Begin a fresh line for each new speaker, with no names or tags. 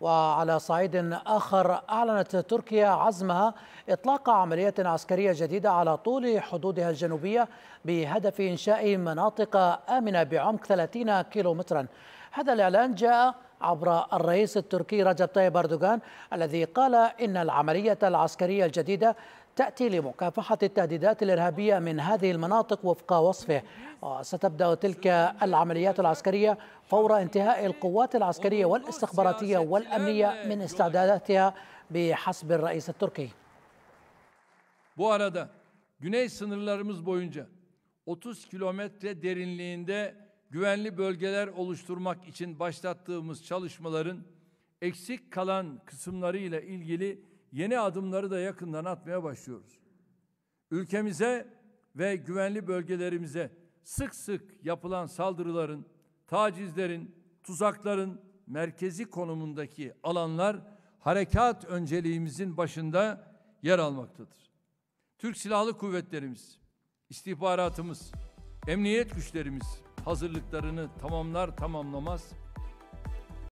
وعلى صعيد آخر أعلنت تركيا عزمها إطلاق عملية عسكرية جديدة على طول حدودها الجنوبية بهدف إنشاء مناطق آمنة بعمق 30 كيلومترا هذا الإعلان جاء عبر الرئيس التركي رجب طيب أردوغان الذي قال إن العملية العسكرية الجديدة تأتي لمكافحة التهديدات الإرهابية من هذه المناطق وفق وصفه وستبدأ تلك العمليات العسكرية فور انتهاء القوات العسكرية والاستخباراتية والأمنية من استعداداتها بحسب الرئيس التركي
Bu arada güney sınırlarımız boyunca 30 kilometre derinliğinde güvenli bölgeler oluşturmak için başlattığımız çalışmaların eksik kalan kısımlarıyla ilgili yeni adımları da yakından atmaya başlıyoruz. Ülkemize ve güvenli bölgelerimize sık sık yapılan saldırıların, tacizlerin, tuzakların merkezi konumundaki alanlar harekat önceliğimizin başında yer almaktadır. Türk Silahlı Kuvvetlerimiz, istihbaratımız, emniyet güçlerimiz, hazırlıklarını tamamlar tamamlamaz